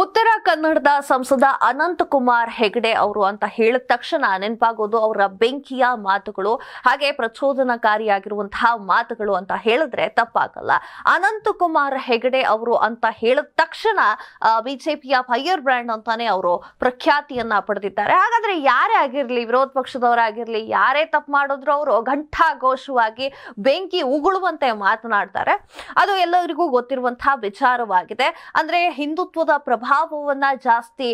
ಉತ್ತರ ಕನ್ನಡದ ಸಂಸದ ಅನಂತಕುಮಾರ್ ಹೆಗಡೆ ಅವರು ಅಂತ ಹೇಳಿದ ತಕ್ಷಣ ನೆನಪಾಗೋದು ಅವರ ಬೆಂಕಿಯ ಮಾತುಗಳು ಹಾಗೆ ಪ್ರಚೋದನಕಾರಿಯಾಗಿರುವಂತಹ ಮಾತುಗಳು ಅಂತ ಹೇಳಿದ್ರೆ ತಪ್ಪಾಗಲ್ಲ ಅನಂತಕುಮಾರ್ ಹೆಗಡೆ ಅವರು ಅಂತ ಹೇಳಿದ ತಕ್ಷಣ ಬಿಜೆಪಿಯ ಫೈಯರ್ ಬ್ರ್ಯಾಂಡ್ ಅಂತಾನೆ ಅವರು ಪ್ರಖ್ಯಾತಿಯನ್ನ ಪಡೆದಿದ್ದಾರೆ ಹಾಗಾದ್ರೆ ಯಾರೇ ಆಗಿರಲಿ ವಿರೋಧ ಪಕ್ಷದವರಾಗಿರ್ಲಿ ಯಾರೇ ತಪ್ಪು ಮಾಡಿದ್ರು ಅವರು ಘೋಷವಾಗಿ ಬೆಂಕಿ ಉಗುಳುವಂತೆ ಮಾತನಾಡ್ತಾರೆ ಅದು ಎಲ್ಲರಿಗೂ ಗೊತ್ತಿರುವಂತಹ ವಿಚಾರವಾಗಿದೆ ಅಂದ್ರೆ ಹಿಂದುತ್ವದ ಪ್ರಭಾವ ಪ್ರಭಾವವನ್ನ ಜಾಸ್ತಿ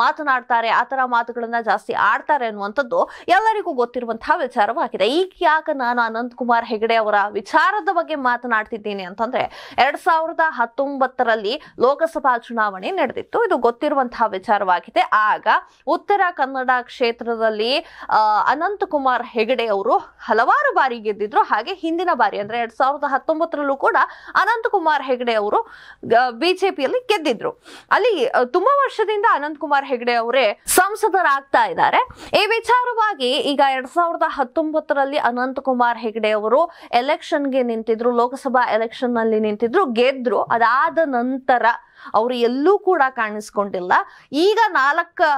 ಮಾತನಾಡ್ತಾರೆ ಆ ತರ ಮಾತುಗಳನ್ನ ಜಾಸ್ತಿ ಆಡ್ತಾರೆ ಅನ್ನುವಂಥದ್ದು ಎಲ್ಲರಿಗೂ ಗೊತ್ತಿರುವಂತಹ ವಿಚಾರವಾಗಿದೆ ಈಗ ಯಾಕೆ ನಾನು ಅನಂತ್ ಕುಮಾರ್ ಹೆಗಡೆ ಅವರ ವಿಚಾರದ ಬಗ್ಗೆ ಮಾತನಾಡ್ತಿದ್ದೀನಿ ಅಂತಂದ್ರೆ ಎರಡ್ ಸಾವಿರದ ಹತ್ತೊಂಬತ್ತರಲ್ಲಿ ಲೋಕಸಭಾ ಚುನಾವಣೆ ನಡೆದಿತ್ತು ಇದು ಗೊತ್ತಿರುವಂತಹ ವಿಚಾರವಾಗಿದೆ ಆಗ ಉತ್ತರ ಕನ್ನಡ ಕ್ಷೇತ್ರದಲ್ಲಿ ಅನಂತ್ ಕುಮಾರ್ ಹೆಗಡೆ ಅವರು ಹಲವಾರು ಬಾರಿ ಗೆದ್ದಿದ್ರು ಹಾಗೆ ಹಿಂದಿನ ಬಾರಿ ಅಂದ್ರೆ ಎರಡ್ ಸಾವಿರದ ಹತ್ತೊಂಬತ್ತರಲ್ಲೂ ಕೂಡ ಅನಂತ್ ಕುಮಾರ್ ಹೆಗಡೆ ಅವರು ಬಿಜೆಪಿಯಲ್ಲಿ ಗೆದ್ದಿದ್ರು ಅಲ್ಲಿ ತುಂಬಾ ವರ್ಷದಿಂದ ಅನಂತ್ ಕುಮಾರ್ ಹೆಗಡೆ ಅವರೇ ಸಂಸದರಾಗ್ತಾ ಇದ್ದಾರೆ ಈ ವಿಚಾರವಾಗಿ ಈಗ ಎರಡ್ ಸಾವಿರದ ಹತ್ತೊಂಬತ್ತರಲ್ಲಿ ಅನಂತ್ ಕುಮಾರ್ ಹೆಗಡೆ ಅವರು ಎಲೆಕ್ಷನ್ಗೆ ನಿಂತಿದ್ರು ಲೋಕಸಭಾ ಎಲೆಕ್ಷನ್ ನಲ್ಲಿ ನಿಂತಿದ್ರು ಗೆದ್ರು ಅದಾದ ನಂತರ ಅವರು ಎಲ್ಲೂ ಕೂಡ ಕಾಣಿಸ್ಕೊಂಡಿಲ್ಲ ಈಗ ನಾಲ್ಕು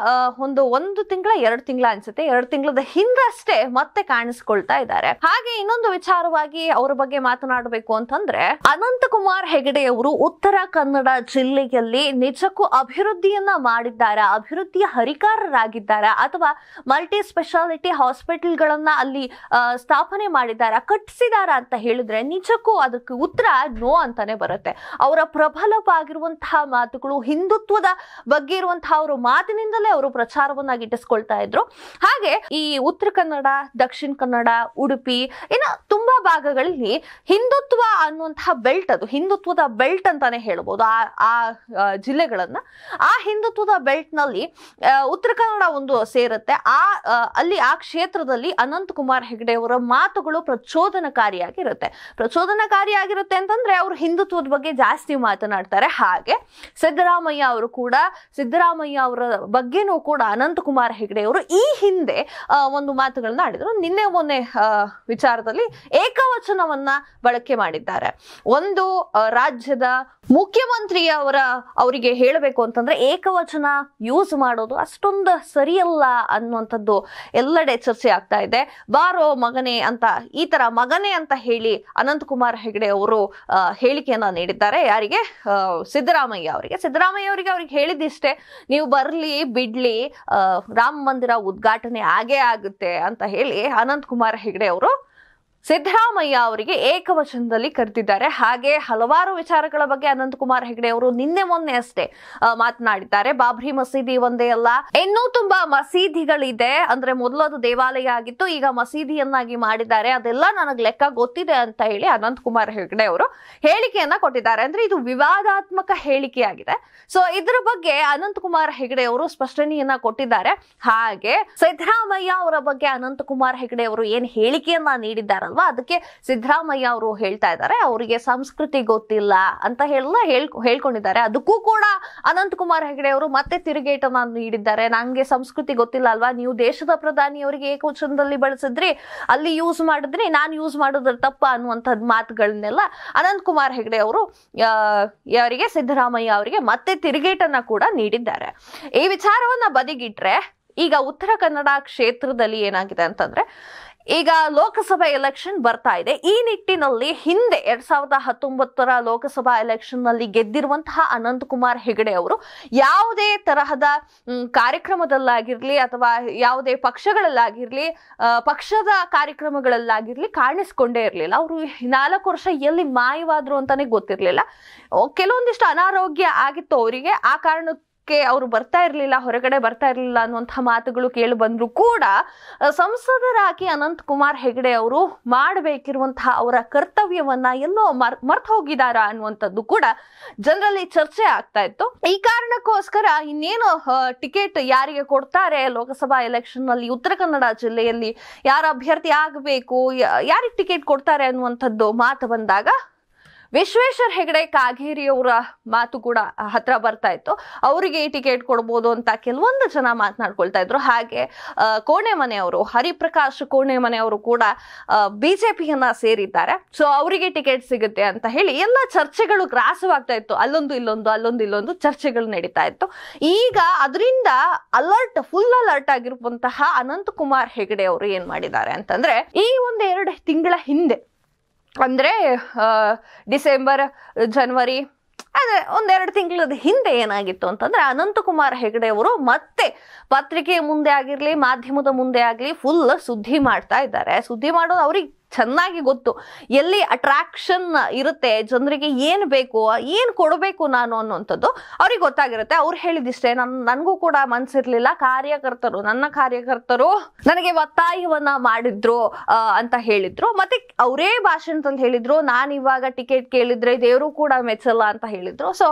ಒಂದು ಒಂದು ತಿಂಗಳ ಎರಡು ತಿಂಗಳ ಅನ್ಸುತ್ತೆ ಎರಡು ತಿಂಗಳದ ಹಿಂದಷ್ಟೇ ಮತ್ತೆ ಕಾಣಿಸ್ಕೊಳ್ತಾ ಇದ್ದಾರೆ ಹಾಗೆ ಇನ್ನೊಂದು ವಿಚಾರವಾಗಿ ಅವರ ಬಗ್ಗೆ ಮಾತನಾಡಬೇಕು ಅಂತಂದ್ರೆ ಅನಂತಕುಮಾರ್ ಹೆಗಡೆ ಅವರು ಉತ್ತರ ಕನ್ನಡ ಜಿಲ್ಲೆಯಲ್ಲಿ ನಿಜಕ್ಕೂ ಅಭಿವೃದ್ಧಿಯನ್ನ ಮಾಡಿದ್ದಾರೆ ಅಭಿವೃದ್ಧಿಯ ಹರಿಕಾರರಾಗಿದ್ದಾರೆ ಅಥವಾ ಮಲ್ಟಿ ಸ್ಪೆಷಾಲಿಟಿ ಹಾಸ್ಪಿಟಲ್ಗಳನ್ನ ಅಲ್ಲಿ ಸ್ಥಾಪನೆ ಮಾಡಿದ್ದಾರೆ ಕಟ್ಟಿಸಿದಾರ ಅಂತ ಹೇಳಿದ್ರೆ ನಿಜಕ್ಕೂ ಅದಕ್ಕೆ ಉತ್ತರ ನೋ ಅಂತಾನೆ ಬರುತ್ತೆ ಅವರ ಪ್ರಬಲವಾಗಿರುವಂತಹ ಮಾತುಗಳು ಹಿಂದುತ್ವದ ಬಗ್ಗೆ ಇರುವಂತಹ ಅವರು ಮಾತಿನಿಂದಲೇ ಅವರು ಪ್ರಚಾರವನ್ನ ಗಿಟ್ಟಿಸ್ಕೊಳ್ತಾ ಇದ್ರು ಹಾಗೆ ಈ ಉತ್ತರ ಕನ್ನಡ ದಕ್ಷಿಣ ಕನ್ನಡ ಉಡುಪಿ ಇನ್ನು ತುಂಬಾ ಭಾಗಗಳಲ್ಲಿ ಹಿಂದುತ್ವ ಅನ್ನುವಂತಹ ಬೆಲ್ಟ್ ಅದು ಹಿಂದುತ್ವದ ಬೆಲ್ಟ್ ಅಂತಾನೆ ಹೇಳ್ಬೋದು ಆ ಆ ಜಿಲ್ಲೆಗಳನ್ನ ಆ ಹಿಂದುತ್ವದ ಬೆಲ್ಟ್ ನಲ್ಲಿ ಉತ್ತರ ಕನ್ನಡ ಒಂದು ಸೇರುತ್ತೆ ಆ ಅಲ್ಲಿ ಆ ಕ್ಷೇತ್ರದಲ್ಲಿ ಅನಂತಕುಮಾರ್ ಹೆಗಡೆ ಅವರ ಮಾತುಗಳು ಪ್ರಚೋದನಕಾರಿಯಾಗಿರುತ್ತೆ ಪ್ರಚೋದನಕಾರಿಯಾಗಿರುತ್ತೆ ಅಂತಂದ್ರೆ ಅವರು ಹಿಂದುತ್ವದ ಬಗ್ಗೆ ಜಾಸ್ತಿ ಮಾತನಾಡ್ತಾರೆ ಹಾಗೆ ಸಿದ್ದರಾಮಯ್ಯ ಅವರು ಕೂಡ ಸಿದ್ದರಾಮಯ್ಯ ಅವರ ಬಗ್ಗೆನೂ ಕೂಡ ಅನಂತಕುಮಾರ್ ಹೆಗಡೆ ಅವರು ಈ ಹಿಂದೆ ಒಂದು ಮಾತುಗಳನ್ನ ಆಡಿದ್ರು ನಿನ್ನೆ ಮೊನ್ನೆ ವಿಚಾರದಲ್ಲಿ ಏಕವಚನವನ್ನ ಬಳಕೆ ಮಾಡಿದ್ದಾರೆ ಒಂದು ರಾಜ್ಯದ ಮುಖ್ಯಮಂತ್ರಿಯವರ ಅವರಿಗೆ ಹೇಳಬೇಕು ಅಂತಂದ್ರೆ ಏಕವಚನ ಯೂಸ್ ಮಾಡೋದು ಅಷ್ಟೊಂದು ಸರಿಯಲ್ಲ ಅನ್ನುವಂಥದ್ದು ಎಲ್ಲೆಡೆ ಚರ್ಚೆ ಆಗ್ತಾ ಇದೆ ಬಾರೋ ಮಗನೇ ಅಂತ ಈ ತರ ಮಗನೇ ಅಂತ ಹೇಳಿ ಅನಂತಕುಮಾರ್ ಹೆಗಡೆ ಅವರು ಹೇಳಿಕೆಯನ್ನ ನೀಡಿದ್ದಾರೆ ಯಾರಿಗೆ ಸಿದ್ದರಾಮಯ್ಯ ಸಿದ್ದರಾಮಯ್ಯ ಅವರಿಗೆ ಸಿದ್ದರಾಮಯ್ಯ ಅವರಿಗೆ ಅವ್ರಿಗೆ ಹೇಳಿದ್ದಿಷ್ಟೇ ನೀವು ಬರಲಿ ಬಿಡ್ಲಿ ರಾಮ ಮಂದಿರ ಉದ್ಘಾಟನೆ ಆಗೇ ಆಗುತ್ತೆ ಅಂತ ಹೇಳಿ ಅನಂತ್ ಕುಮಾರ್ ಹೆಗಡೆ ಅವರು ಸಿದ್ದರಾಮಯ್ಯ ಅವರಿಗೆ ಏಕವಚನದಲ್ಲಿ ಕರೆದಿದ್ದಾರೆ ಹಾಗೆ ಹಲವಾರು ವಿಚಾರಗಳ ಬಗ್ಗೆ ಅನಂತಕುಮಾರ್ ಹೆಗಡೆ ಅವರು ನಿನ್ನೆ ಮೊನ್ನೆ ಅಷ್ಟೇ ಮಾತನಾಡಿದ್ದಾರೆ ಬಾಬ್ರಿ ಮಸೀದಿ ಒಂದೇ ಅಲ್ಲ ಇನ್ನೂ ತುಂಬಾ ಮಸೀದಿಗಳಿದೆ ಅಂದ್ರೆ ಅದು ದೇವಾಲಯ ಆಗಿತ್ತು ಈಗ ಮಸೀದಿಯನ್ನಾಗಿ ಮಾಡಿದ್ದಾರೆ ಅದೆಲ್ಲ ನನಗೆ ಲೆಕ್ಕ ಗೊತ್ತಿದೆ ಅಂತ ಹೇಳಿ ಅನಂತಕುಮಾರ್ ಹೆಗಡೆ ಅವರು ಹೇಳಿಕೆಯನ್ನ ಕೊಟ್ಟಿದ್ದಾರೆ ಅಂದ್ರೆ ಇದು ವಿವಾದಾತ್ಮಕ ಹೇಳಿಕೆಯಾಗಿದೆ ಸೊ ಇದ್ರ ಬಗ್ಗೆ ಅನಂತಕುಮಾರ್ ಹೆಗಡೆ ಅವರು ಸ್ಪಷ್ಟನೆಯನ್ನ ಕೊಟ್ಟಿದ್ದಾರೆ ಹಾಗೆ ಸಿದ್ದರಾಮಯ್ಯ ಅವರ ಬಗ್ಗೆ ಅನಂತಕುಮಾರ್ ಹೆಗಡೆ ಅವರು ಏನ್ ಹೇಳಿಕೆಯನ್ನ ನೀಡಿದ್ದಾರೆ ಅಲ್ವಾ ಅದಕ್ಕೆ ಸಿದ್ದರಾಮಯ್ಯ ಅವರು ಹೇಳ್ತಾ ಇದ್ದಾರೆ ಅವರಿಗೆ ಸಂಸ್ಕೃತಿ ಗೊತ್ತಿಲ್ಲ ಅಂತ ಹೇಳಲ್ಲ ಹೇಳ್ ಹೇಳ್ಕೊಂಡಿದ್ದಾರೆ ಅದಕ್ಕೂ ಕೂಡ ಅನಂತಕುಮಾರ್ ಹೆಗಡೆ ಅವರು ಮತ್ತೆ ತಿರುಗೇಟನ ನೀಡಿದ್ದಾರೆ ನಂಗೆ ಸಂಸ್ಕೃತಿ ಗೊತ್ತಿಲ್ಲ ಅಲ್ವಾ ನೀವು ದೇಶದ ಪ್ರಧಾನಿ ಅವರಿಗೆ ಏಕವಚನದಲ್ಲಿ ಬಳಸಿದ್ರಿ ಅಲ್ಲಿ ಯೂಸ್ ಮಾಡಿದ್ರಿ ನಾನು ಯೂಸ್ ಮಾಡೋದ್ರ ತಪ್ಪ ಅನ್ನುವಂಥದ್ದು ಮಾತುಗಳನ್ನೆಲ್ಲ ಅನಂತಕುಮಾರ್ ಹೆಗಡೆ ಅವರು ಅವರಿಗೆ ಸಿದ್ದರಾಮಯ್ಯ ಅವರಿಗೆ ಮತ್ತೆ ತಿರುಗೇಟನ್ನ ಕೂಡ ನೀಡಿದ್ದಾರೆ ಈ ವಿಚಾರವನ್ನ ಬದಿಗಿಟ್ರೆ ಈಗ ಉತ್ತರ ಕನ್ನಡ ಕ್ಷೇತ್ರದಲ್ಲಿ ಏನಾಗಿದೆ ಅಂತಂದ್ರೆ ಈಗ ಲೋಕಸಭಾ ಎಲೆಕ್ಷನ್ ಬರ್ತಾ ಇದೆ ಈ ನಿಟ್ಟಿನಲ್ಲಿ ಹಿಂದೆ ಎರಡ್ ಸಾವಿರದ ಹತ್ತೊಂಬತ್ತರ ಲೋಕಸಭಾ ಎಲೆಕ್ಷನ್ ನಲ್ಲಿ ಗೆದ್ದಿರುವಂತಹ ಅನಂತ್ ಕುಮಾರ್ ಹೆಗಡೆ ಅವರು ಯಾವುದೇ ತರಹದ ಕಾರ್ಯಕ್ರಮದಲ್ಲಾಗಿರ್ಲಿ ಅಥವಾ ಯಾವುದೇ ಪಕ್ಷಗಳಲ್ಲಾಗಿರ್ಲಿ ಪಕ್ಷದ ಕಾರ್ಯಕ್ರಮಗಳಲ್ಲಾಗಿರ್ಲಿ ಕಾಣಿಸ್ಕೊಂಡೇ ಇರಲಿಲ್ಲ ಅವರು ನಾಲ್ಕು ವರ್ಷ ಎಲ್ಲಿ ಮಾಯವಾದ್ರು ಅಂತಾನೆ ಗೊತ್ತಿರಲಿಲ್ಲ ಕೆಲವೊಂದಿಷ್ಟು ಅನಾರೋಗ್ಯ ಆಗಿತ್ತು ಅವರಿಗೆ ಆ ಕಾರಣ ಕೆ ಅವರು ಬರ್ತಾ ಇರಲಿಲ್ಲ ಹೊರಗಡೆ ಬರ್ತಾ ಇರಲಿಲ್ಲ ಅನ್ನುವಂಥ ಮಾತುಗಳು ಕೇಳಿ ಬಂದರೂ ಕೂಡ ಸಂಸದರಾಗಿ ಅನಂತ್ ಕುಮಾರ್ ಹೆಗಡೆ ಅವರು ಮಾಡಬೇಕಿರುವಂತಹ ಅವರ ಕರ್ತವ್ಯವನ್ನ ಎಲ್ಲೋ ಮರ್ ಮರ್ತು ಹೋಗಿದಾರ ಅನ್ನುವಂಥದ್ದು ಕೂಡ ಜನರಲ್ಲಿ ಚರ್ಚೆ ಆಗ್ತಾ ಇತ್ತು ಈ ಕಾರಣಕ್ಕೋಸ್ಕರ ಇನ್ನೇನು ಟಿಕೆಟ್ ಯಾರಿಗೆ ಕೊಡ್ತಾರೆ ಲೋಕಸಭಾ ಎಲೆಕ್ಷನ್ ನಲ್ಲಿ ಉತ್ತರ ಕನ್ನಡ ಜಿಲ್ಲೆಯಲ್ಲಿ ಯಾರ ಅಭ್ಯರ್ಥಿ ಆಗಬೇಕು ಯಾರಿಗೆ ಟಿಕೆಟ್ ಕೊಡ್ತಾರೆ ಅನ್ನುವಂಥದ್ದು ಮಾತು ಬಂದಾಗ ವಿಶ್ವೇಶ್ವರ ಹೆಗಡೆ ಕಾಗೇರಿಯವರ ಮಾತು ಕೂಡ ಹತ್ರ ಬರ್ತಾ ಇತ್ತು ಅವರಿಗೆ ಈ ಟಿಕೆಟ್ ಕೊಡ್ಬೋದು ಅಂತ ಕೆಲವೊಂದು ಜನ ಮಾತನಾಡ್ಕೊಳ್ತಾ ಇದ್ರು ಹಾಗೆ ಕೋಣೆ ಮನೆಯವರು ಹರಿಪ್ರಕಾಶ್ ಕೋಣೆ ಮನೆಯವರು ಕೂಡ ಬಿಜೆಪಿಯನ್ನ ಸೇರಿದ್ದಾರೆ ಸೊ ಅವರಿಗೆ ಟಿಕೆಟ್ ಸಿಗುತ್ತೆ ಅಂತ ಹೇಳಿ ಎಲ್ಲ ಚರ್ಚೆಗಳು ಗ್ರಾಸವಾಗ್ತಾ ಇತ್ತು ಅಲ್ಲೊಂದು ಇಲ್ಲೊಂದು ಅಲ್ಲೊಂದು ಇಲ್ಲೊಂದು ಚರ್ಚೆಗಳು ನಡೀತಾ ಇತ್ತು ಈಗ ಅದರಿಂದ ಅಲರ್ಟ್ ಫುಲ್ ಅಲರ್ಟ್ ಆಗಿರುವಂತಹ ಅನಂತಕುಮಾರ್ ಹೆಗಡೆ ಅವರು ಏನ್ ಮಾಡಿದ್ದಾರೆ ಅಂತಂದ್ರೆ ಈ ಎರಡು ತಿಂಗಳ ಹಿಂದೆ ಅಂದರೆ ಡಿಸೆಂಬರ್ ಜನ್ವರಿ ಅದೇ ಒಂದೆರಡು ತಿಂಗಳ ಹಿಂದೆ ಏನಾಗಿತ್ತು ಅಂತಂದ್ರೆ ಅನಂತಕುಮಾರ್ ಹೆಗಡೆ ಅವರು ಮತ್ತೆ ಪತ್ರಿಕೆಯ ಮುಂದೆ ಆಗಿರಲಿ ಮಾಧ್ಯಮದ ಮುಂದೆ ಆಗಲಿ ಫುಲ್ ಸುದ್ದಿ ಮಾಡ್ತಾ ಇದ್ದಾರೆ ಸುದ್ದಿ ಮಾಡೋದು ಅವ್ರಿಗೆ ಚೆನ್ನಾಗಿ ಗೊತ್ತು ಎಲ್ಲಿ ಅಟ್ರಾಕ್ಷನ್ ಇರುತ್ತೆ ಜನರಿಗೆ ಏನು ಬೇಕು ಏನು ಕೊಡಬೇಕು ನಾನು ಅನ್ನೋಂಥದ್ದು ಅವ್ರಿಗೆ ಗೊತ್ತಾಗಿರುತ್ತೆ ಅವ್ರು ಹೇಳಿದಿಷ್ಟೇ ನನ್ನ ನನಗೂ ಕೂಡ ಮನ್ಸಿರ್ಲಿಲ್ಲ ಕಾರ್ಯಕರ್ತರು ನನ್ನ ಕಾರ್ಯಕರ್ತರು ನನಗೆ ಒತ್ತಾಯವನ್ನ ಮಾಡಿದ್ರು ಅಂತ ಹೇಳಿದ್ರು ಮತ್ತೆ ಅವರೇ ಭಾಷಣದಲ್ಲಿ ಹೇಳಿದ್ರು ನಾನು ಇವಾಗ ಟಿಕೆಟ್ ಕೇಳಿದ್ರೆ ದೇವರು ಕೂಡ ಮೆಚ್ಚಲ್ಲ ಅಂತ ಹೇಳಿದ್ರು ಸೊ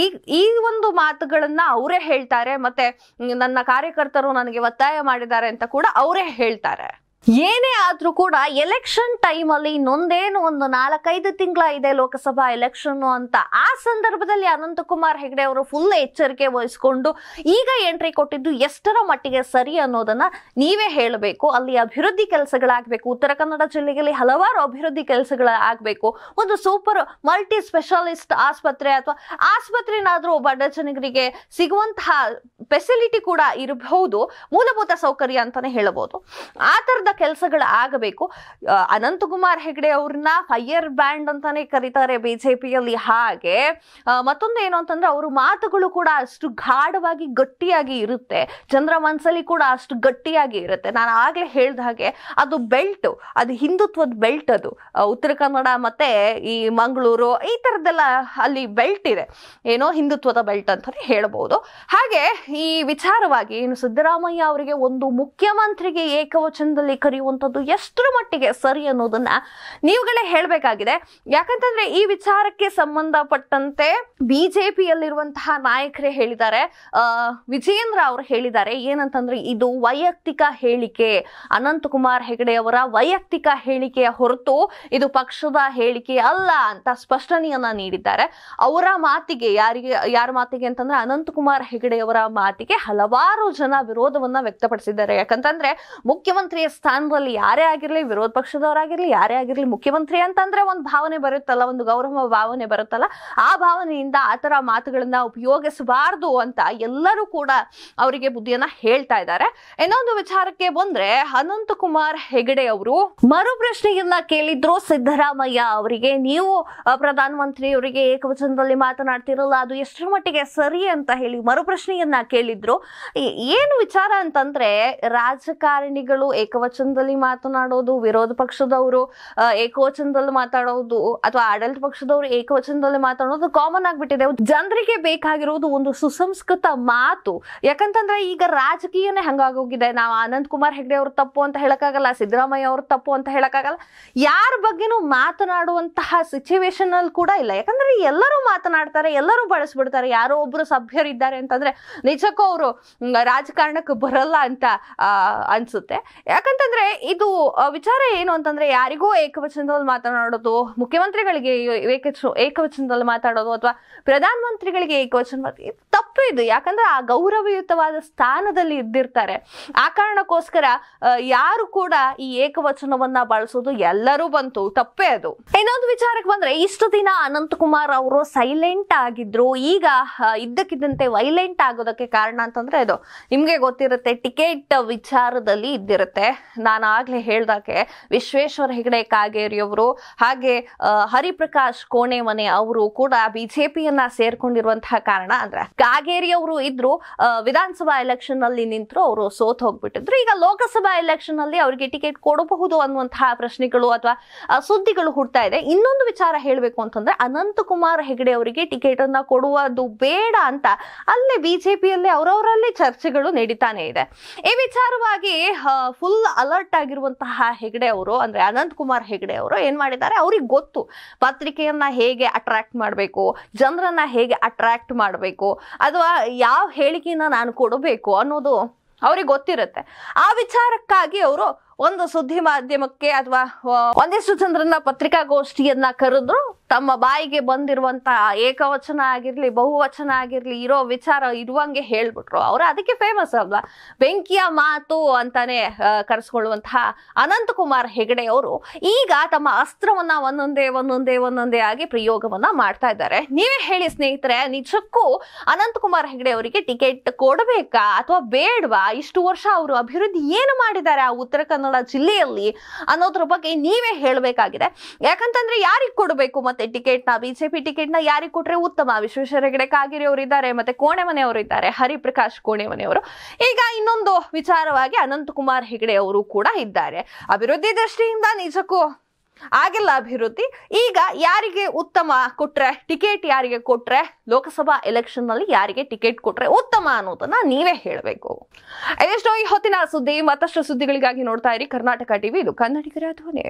ಈ ಈ ಒಂದು ಮಾತುಗಳನ್ನ ಅವರೇ ಹೇಳ್ತಾರೆ ಮತ್ತೆ ನನ್ನ ಕಾರ್ಯಕರ್ತರು ನನಗೆ ಒತ್ತಾಯ ಮಾಡಿದ್ದಾರೆ ಅಂತ ಕೂಡ ಅವರೇ ಹೇಳ್ತಾರೆ ಏನೇ ಆದ್ರೂ ಕೂಡ ಎಲೆಕ್ಷನ್ ಟೈಮ್ ಅಲ್ಲಿ ಇನ್ನೊಂದೇನು ಒಂದು ನಾಲ್ಕೈದು ತಿಂಗಳ ಇದೆ ಲೋಕಸಭಾ ಎಲೆಕ್ಷನ್ ಅಂತ ಆ ಸಂದರ್ಭದಲ್ಲಿ ಅನಂತಕುಮಾರ್ ಹೆಗಡೆ ಅವರು ಫುಲ್ ಎಚ್ಚರಿಕೆ ವಹಿಸಿಕೊಂಡು ಈಗ ಎಂಟ್ರಿ ಕೊಟ್ಟಿದ್ದು ಎಷ್ಟರ ಮಟ್ಟಿಗೆ ಸರಿ ಅನ್ನೋದನ್ನ ನೀವೇ ಹೇಳಬೇಕು ಅಲ್ಲಿ ಅಭಿವೃದ್ಧಿ ಕೆಲಸಗಳಾಗಬೇಕು ಉತ್ತರ ಕನ್ನಡ ಜಿಲ್ಲೆಯಲ್ಲಿ ಹಲವಾರು ಅಭಿವೃದ್ಧಿ ಆಗಬೇಕು ಒಂದು ಸೂಪರ್ ಮಲ್ಟಿ ಸ್ಪೆಷಾಲಿಸ್ಟ್ ಆಸ್ಪತ್ರೆ ಅಥವಾ ಆಸ್ಪತ್ರೆನಾದ್ರೂ ಬಡ ಜನರಿಗೆ ಸಿಗುವಂತಹ ಫೆಸಿಲಿಟಿ ಕೂಡ ಇರಬಹುದು ಮೂಲಭೂತ ಸೌಕರ್ಯ ಅಂತಾನೆ ಹೇಳಬಹುದು ಆ ಥರದ ಕೆಲಸಗಳು ಆಗಬೇಕು ಅನಂತಕುಮಾರ್ ಹೆಗಡೆ ಅವ್ರನ್ನ ಫೈಯರ್ ಬ್ಯಾಂಡ್ ಅಂತಾನೆ ಕರೀತಾರೆ ಬಿಜೆಪಿಯಲ್ಲಿ ಹಾಗೆ ಮತ್ತೊಂದು ಏನು ಅಂತಂದ್ರೆ ಅವ್ರ ಮಾತುಗಳು ಕೂಡ ಅಷ್ಟು ಗಾಢವಾಗಿ ಗಟ್ಟಿಯಾಗಿ ಇರುತ್ತೆ ಚಂದ್ರ ಮನಸ್ಸಲ್ಲಿ ಕೂಡ ಅಷ್ಟು ಗಟ್ಟಿಯಾಗಿ ಇರುತ್ತೆ ನಾನು ಆಗಲೇ ಹೇಳ್ದ ಹಾಗೆ ಅದು ಬೆಲ್ಟ್ ಅದು ಹಿಂದುತ್ವದ ಬೆಲ್ಟ್ ಅದು ಉತ್ತರ ಕನ್ನಡ ಮತ್ತೆ ಈ ಮಂಗಳೂರು ಈ ಥರದ್ದೆಲ್ಲ ಅಲ್ಲಿ ಬೆಲ್ಟ್ ಇದೆ ಏನೋ ಹಿಂದುತ್ವದ ಬೆಲ್ಟ್ ಅಂತಾನೆ ಹೇಳಬಹುದು ಹಾಗೆ ಈ ವಿಚಾರವಾಗಿ ಏನು ಸಿದ್ದರಾಮಯ್ಯ ಅವರಿಗೆ ಒಂದು ಮುಖ್ಯಮಂತ್ರಿಗೆ ಏಕವಚನದಲ್ಲಿ ಕರೆಯುವಂಥದ್ದು ಎಷ್ಟರ ಮಟ್ಟಿಗೆ ಸರಿ ಅನ್ನೋದನ್ನ ನೀವುಗಳೇ ಹೇಳಬೇಕಾಗಿದೆ ಯಾಕಂತಂದ್ರೆ ಈ ವಿಚಾರಕ್ಕೆ ಸಂಬಂಧಪಟ್ಟಂತೆ ಬಿಜೆಪಿಯಲ್ಲಿರುವಂತಹ ನಾಯಕರೇ ಹೇಳಿದ್ದಾರೆ ವಿಜೇಂದ್ರ ಅವರು ಹೇಳಿದ್ದಾರೆ ಏನಂತಂದ್ರೆ ಇದು ವೈಯಕ್ತಿಕ ಹೇಳಿಕೆ ಅನಂತಕುಮಾರ್ ಹೆಗಡೆ ಅವರ ವೈಯಕ್ತಿಕ ಹೇಳಿಕೆಯ ಹೊರತು ಇದು ಪಕ್ಷದ ಹೇಳಿಕೆ ಅಲ್ಲ ಅಂತ ಸ್ಪಷ್ಟನೆಯನ್ನ ನೀಡಿದ್ದಾರೆ ಅವರ ಮಾತಿಗೆ ಯಾರಿಗೆ ಯಾರ ಮಾತಿಗೆ ಅಂತಂದ್ರೆ ಅನಂತಕುಮಾರ್ ಹೆಗಡೆ ಅವರ ಮಾತಿಗೆ ಹಲವಾರು ಜನ ವಿರೋಧವನ್ನ ವ್ಯಕ್ತಪಡಿಸಿದ್ದಾರೆ ಯಾಕಂತಂದ್ರೆ ಮುಖ್ಯಮಂತ್ರಿಯ ಸ್ಥಾನ ಸ್ಥಾನದಲ್ಲಿ ಯಾರೇ ಆಗಿರಲಿ ವಿರೋಧ ಪಕ್ಷದವರಾಗಿರಲಿ ಯಾರೇ ಆಗಿರಲಿ ಮುಖ್ಯಮಂತ್ರಿ ಅಂತಂದ್ರೆ ಒಂದು ಭಾವನೆ ಬರುತ್ತಲ್ಲ ಒಂದು ಗೌರವ ಭಾವನೆ ಬರುತ್ತಲ್ಲ ಆ ಭಾವನೆಯಿಂದ ಆ ಥರ ಮಾತುಗಳನ್ನ ಉಪಯೋಗಿಸಬಾರ್ದು ಅಂತ ಎಲ್ಲರೂ ಕೂಡ ಅವರಿಗೆ ಬುದ್ಧಿಯನ್ನ ಹೇಳ್ತಾ ಇದ್ದಾರೆ ಇನ್ನೊಂದು ವಿಚಾರಕ್ಕೆ ಬಂದ್ರೆ ಅನಂತಕುಮಾರ್ ಹೆಗಡೆ ಅವರು ಮರು ಪ್ರಶ್ನೆಯನ್ನ ಕೇಳಿದ್ರು ಸಿದ್ದರಾಮಯ್ಯ ಅವರಿಗೆ ನೀವು ಪ್ರಧಾನಮಂತ್ರಿ ಅವರಿಗೆ ಏಕವಚನದಲ್ಲಿ ಮಾತನಾಡ್ತಿರಲ್ಲ ಅದು ಎಷ್ಟರ ಮಟ್ಟಿಗೆ ಸರಿ ಅಂತ ಹೇಳಿ ಮರು ಪ್ರಶ್ನೆಯನ್ನ ಕೇಳಿದ್ರು ಏನು ವಿಚಾರ ಅಂತಂದ್ರೆ ರಾಜಕಾರಣಿಗಳು ಏಕವಚನ ಏಕವಚನದಲ್ಲಿ ಮಾತನಾಡೋದು ವಿರೋಧ ಪಕ್ಷದವರು ಏಕವಚನದಲ್ಲಿ ಮಾತಾಡೋದು ಅಥವಾ ಆಡಳಿತ ಪಕ್ಷದವರು ಏಕವಚನದಲ್ಲಿ ಮಾತಾಡೋದು ಕಾಮನ್ ಆಗಿಬಿಟ್ಟಿದೆ ಜನರಿಗೆ ಬೇಕಾಗಿರೋದು ಒಂದು ಸುಸಂಸ್ಕೃತ ಮಾತು ಯಾಕಂತಂದ್ರೆ ಈಗ ರಾಜಕೀಯನೇ ಹಂಗಾಗೋಗಿದೆ ನಾವು ಆನಂದ್ ಕುಮಾರ್ ಹೆಗ್ಡೆ ಅವ್ರ ತಪ್ಪು ಅಂತ ಹೇಳಕ್ಕಾಗಲ್ಲ ಸಿದ್ದರಾಮಯ್ಯ ಅವ್ರ ತಪ್ಪು ಅಂತ ಹೇಳಕ್ಕಾಗಲ್ಲ ಯಾರ ಬಗ್ಗೆನೂ ಮಾತನಾಡುವಂತಹ ಸಿಚುವೇಶನ್ ಅಲ್ಲಿ ಕೂಡ ಇಲ್ಲ ಯಾಕಂದ್ರೆ ಎಲ್ಲರೂ ಮಾತನಾಡ್ತಾರೆ ಎಲ್ಲರೂ ಬಳಸ್ಬಿಡ್ತಾರೆ ಯಾರೋ ಒಬ್ರು ಇದ್ದಾರೆ ಅಂತಂದ್ರೆ ನಿಜಕ್ಕೂ ಅವರು ರಾಜಕಾರಣಕ್ಕೆ ಬರಲ್ಲ ಅಂತ ಅನ್ಸುತ್ತೆ ಯಾಕಂತ ಯಾಕಂತಂದ್ರೆ ಇದು ವಿಚಾರ ಏನು ಅಂತಂದ್ರೆ ಯಾರಿಗೂ ಏಕವಚನದಲ್ಲಿ ಮಾತನಾಡೋದು ಮುಖ್ಯಮಂತ್ರಿಗಳಿಗೆ ಏಕವಚನದಲ್ಲಿ ಮಾತಾಡೋದು ಅಥವಾ ಪ್ರಧಾನ ಮಂತ್ರಿಗಳಿಗೆ ಏಕವಚನ ತಪ್ಪು ಇದು ಯಾಕಂದ್ರೆ ಆ ಗೌರವಯುತವಾದ ಸ್ಥಾನದಲ್ಲಿ ಇದ್ದಿರ್ತಾರೆ ಆ ಕಾರಣಕ್ಕೋಸ್ಕರ ಯಾರು ಕೂಡ ಈ ಏಕವಚನವನ್ನ ಬಳಸೋದು ಎಲ್ಲರೂ ಬಂತು ತಪ್ಪೇ ಅದು ಇನ್ನೊಂದು ವಿಚಾರಕ್ಕೆ ಬಂದ್ರೆ ಇಷ್ಟು ದಿನ ಅನಂತಕುಮಾರ್ ಅವರು ಸೈಲೆಂಟ್ ಆಗಿದ್ರು ಈಗ ಇದ್ದಕ್ಕಿದ್ದಂತೆ ವೈಲೆಂಟ್ ಆಗೋದಕ್ಕೆ ಕಾರಣ ಅಂತಂದ್ರೆ ಅದು ನಿಮ್ಗೆ ಗೊತ್ತಿರುತ್ತೆ ಟಿಕೆಟ್ ವಿಚಾರದಲ್ಲಿ ಇದ್ದಿರುತ್ತೆ ನಾನು ಆಗ್ಲೇ ಹೇಳ್ದಕ್ಕೆ ವಿಶ್ವೇಶ್ವರ ಹೆಗಡೆ ಕಾಗೇರಿಯವರು ಹಾಗೆ ಹರಿಪ್ರಕಾಶ್ ಕೋಣೆ ಮನೆ ಅವರು ಕೂಡ ಬಿಜೆಪಿಯನ್ನ ಸೇರ್ಕೊಂಡಿರುವಂತಹ ಕಾರಣ ಅಂದ್ರೆ ಕಾಗೇರಿಯವರು ಇದ್ದರು ಇದ್ರು ವಿಧಾನಸಭಾ ಎಲೆಕ್ಷನ್ ಅಲ್ಲಿ ನಿಂತರು ಅವರು ಸೋತ್ ಹೋಗ್ಬಿಟ್ಟಿದ್ರು ಈಗ ಲೋಕಸಭಾ ಎಲೆಕ್ಷನ್ ನಲ್ಲಿ ಅವರಿಗೆ ಟಿಕೆಟ್ ಕೊಡಬಹುದು ಅನ್ನುವಂತಹ ಪ್ರಶ್ನೆಗಳು ಅಥವಾ ಸುದ್ದಿಗಳು ಹುಡ್ತಾ ಇದೆ ಇನ್ನೊಂದು ವಿಚಾರ ಹೇಳಬೇಕು ಅಂತಂದ್ರೆ ಅನಂತಕುಮಾರ್ ಹೆಗಡೆ ಅವರಿಗೆ ಟಿಕೆಟ್ ಅನ್ನ ಕೊಡುವುದು ಬೇಡ ಅಂತ ಅಲ್ಲೇ ಬಿಜೆಪಿಯಲ್ಲಿ ಅವರವರಲ್ಲಿ ಚರ್ಚೆಗಳು ನಡೀತಾನೆ ಇದೆ ಈ ವಿಚಾರವಾಗಿ ಫುಲ್ ಅಲರ್ಟ್ ಆಗಿರುವಂತಹ ಹೆಗಡೆ ಅವರು ಅಂದರೆ ಅನಂತ್ ಕುಮಾರ್ ಹೆಗಡೆ ಅವರು ಏನು ಮಾಡಿದ್ದಾರೆ ಅವ್ರಿಗೆ ಗೊತ್ತು ಪತ್ರಿಕೆಯನ್ನು ಹೇಗೆ ಅಟ್ರಾಕ್ಟ್ ಮಾಡಬೇಕು ಜನರನ್ನ ಹೇಗೆ ಅಟ್ರಾಕ್ಟ್ ಮಾಡಬೇಕು ಅಥವಾ ಯಾವ ಹೇಳಿಕೆಯನ್ನ ನಾನು ಕೊಡಬೇಕು ಅನ್ನೋದು ಅವ್ರಿಗೆ ಗೊತ್ತಿರುತ್ತೆ ಆ ವಿಚಾರಕ್ಕಾಗಿ ಅವರು ಒಂದು ಸುದ್ದಿ ಮಾಧ್ಯಮಕ್ಕೆ ಅಥವಾ ಒಂದಿಷ್ಟು ಜನರನ್ನ ಪತ್ರಿಕಾಗೋಷ್ಠಿಯನ್ನ ಕರೆದ್ರು ತಮ್ಮ ಬಾಯಿಗೆ ಬಂದಿರುವಂತ ಏಕವಚನ ಆಗಿರ್ಲಿ ಬಹುವಚನ ಆಗಿರ್ಲಿ ಇರೋ ವಿಚಾರ ಇರುವಂಗೆ ಹೇಳ್ಬಿಟ್ರು ಅವರು ಅದಕ್ಕೆ ಫೇಮಸ್ ಅಲ್ವಾ ಬೆಂಕಿಯ ಮಾತು ಅಂತಾನೆ ಕರೆಸ್ಕೊಳ್ಳುವಂತಹ ಅನಂತ ಕುಮಾರ್ ಹೆಗಡೆ ಅವರು ಈಗ ತಮ್ಮ ಅಸ್ತ್ರವನ್ನ ಒಂದೊಂದೇ ಒಂದೊಂದೇ ಒಂದೊಂದೇ ಆಗಿ ಪ್ರಯೋಗವನ್ನ ಮಾಡ್ತಾ ಇದ್ದಾರೆ ನೀವೇ ಹೇಳಿ ಸ್ನೇಹಿತರೆ ನಿಜಕ್ಕೂ ಅನಂತ ಕುಮಾರ್ ಹೆಗಡೆ ಅವರಿಗೆ ಟಿಕೆಟ್ ಕೊಡಬೇಕಾ ಅಥವಾ ಬೇಡವಾ ಇಷ್ಟು ವರ್ಷ ಅವರು ಅಭಿವೃದ್ಧಿ ಏನು ಮಾಡಿದ್ದಾರೆ ಆ ಉತ್ತರ ಕನ್ನಡ ಜಿಲ್ಲೆಯಲ್ಲಿ ಅನ್ನೋದ್ರ ಬಗ್ಗೆ ನೀವೇ ಹೇಳಬೇಕಾಗಿದೆ ಯಾಕಂತಂದ್ರೆ ಯಾರಿಗೆ ಕೊಡಬೇಕು ಮತ್ತೆ ಮತ್ತೆ ಟಿಕೆಟ್ ನ ಬಿಜೆಪಿ ಟಿಕೆಟ್ ನ ಯಾರಿಗೆ ಕೊಟ್ರೆ ಉತ್ತಮ ವಿಶ್ವೇಶ್ವರ ಹೆಗಡೆ ಕಾಗೇರಿ ಇದ್ದಾರೆ ಮತ್ತೆ ಕೋಣೆ ಅವರು ಇದ್ದಾರೆ ಹರಿಪ್ರಕಾಶ್ ಕೋಣೆ ಅವರು ಈಗ ಇನ್ನೊಂದು ವಿಚಾರವಾಗಿ ಅನಂತಕುಮಾರ್ ಹೆಗಡೆ ಅವರು ಕೂಡ ಇದ್ದಾರೆ ಅಭಿವೃದ್ಧಿ ದೃಷ್ಟಿಯಿಂದ ನಿಜಕ್ಕೂ ಆಗಿಲ್ಲ ಅಭಿವೃದ್ಧಿ ಈಗ ಯಾರಿಗೆ ಉತ್ತಮ ಕೊಟ್ರೆ ಟಿಕೆಟ್ ಯಾರಿಗೆ ಕೊಟ್ರೆ ಲೋಕಸಭಾ ಎಲೆಕ್ಷನ್ ನಲ್ಲಿ ಯಾರಿಗೆ ಟಿಕೆಟ್ ಕೊಟ್ರೆ ಉತ್ತಮ ಅನ್ನೋದನ್ನ ನೀವೇ ಹೇಳಬೇಕು ಎಷ್ಟೋ ಈ ಹೊತ್ತಿನ ಸುದ್ದಿ ಮತ್ತಷ್ಟು ಸುದ್ದಿಗಳಿಗಾಗಿ ನೋಡ್ತಾ ಇರಿ ಕರ್ನಾಟಕ ಟಿವಿ ಇದು ಕನ್ನಡಿಗರ ಧ್ವನಿ